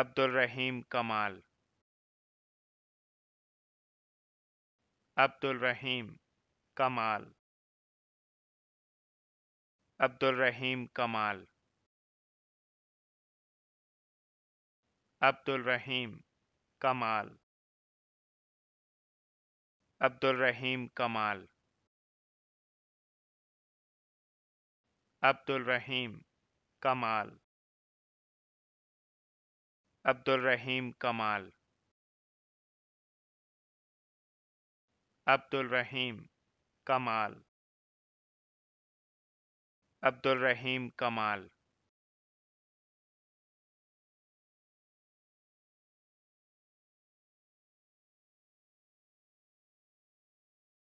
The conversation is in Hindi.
अब्दुल रहीम कमाल अब्दुल रहीम कमाल अब्दुल रहीम कमाल अब्दुल रहीम कमाल रहीम कमाल अब्दुल रहीम कमाल अब्दुल रहीम कमाल रहीम कमाल रहीम कमाल